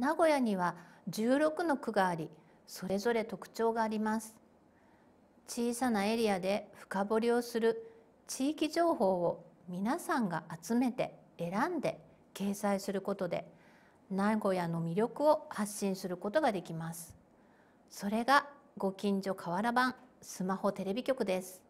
名古屋には16の区がありそれぞれ特徴があります小さなエリアで深掘りをする地域情報を皆さんが集めて選んで掲載することで名古屋の魅力を発信することができますそれがご近所河原版スマホテレビ局です